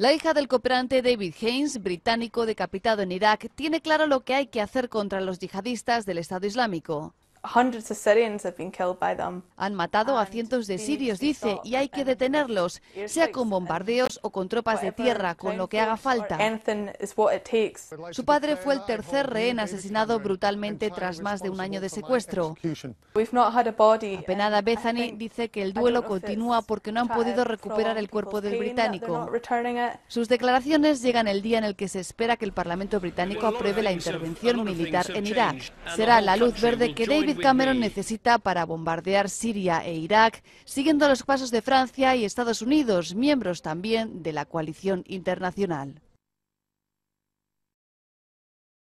La hija del cooperante David Haynes, británico decapitado en Irak, tiene claro lo que hay que hacer contra los yihadistas del Estado Islámico. Han matado a cientos de sirios, dice, y hay que detenerlos, sea con bombardeos o con tropas de tierra, con lo que haga falta. Su padre fue el tercer rehén asesinado brutalmente tras más de un año de secuestro. Apenada Bethany dice que el duelo continúa porque no han podido recuperar el cuerpo del británico. Sus declaraciones llegan el día en el que se espera que el Parlamento británico apruebe la intervención militar en Irak. Será la luz verde que hecho David Cameron necesita para bombardear Siria e Irak, siguiendo los pasos de Francia y Estados Unidos, miembros también de la coalición internacional.